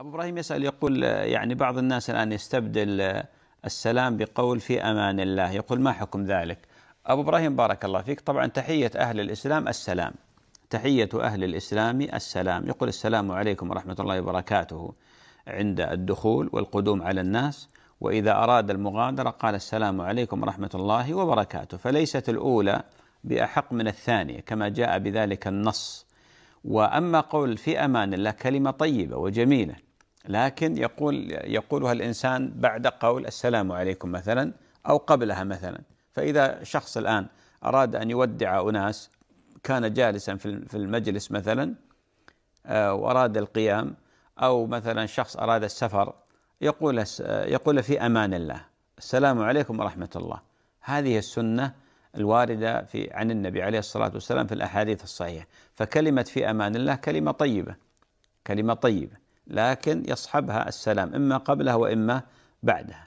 أبو إبراهيم يسأل يقول يعني بعض الناس الآن يستبدل آه، السلام بقول في أمان الله يقول ما حكم ذلك أبو إبراهيم بارك الله فيك طبعا تحية أهل الإسلام السلام تحية أهل الإسلام السلام يقول السلام عليكم ورحمة الله وبركاته عند الدخول والقدوم على الناس وإذا أراد المغادرة قال السلام عليكم ورحمة الله وبركاته فليست الأولى بأحق من الثانية كما جاء بذلك النص وأما قول في أمان الله كلمة طيبة وجميلة لكن يقول يقولها الإنسان بعد قول السلام عليكم مثلا أو قبلها مثلا فإذا شخص الآن أراد أن يودع أناس كان جالسا في المجلس مثلا آه، وأراد القيام أو مثلا شخص أراد السفر يقول يقول في أمان الله السلام عليكم ورحمة الله هذه السنة الواردة في عن النبي عليه الصلاة والسلام في الأحاديث الصحيحة فكلمة في أمان الله كلمة طيبة كلمة طيبة لكن يصحبها السلام إما قبلها وإما بعدها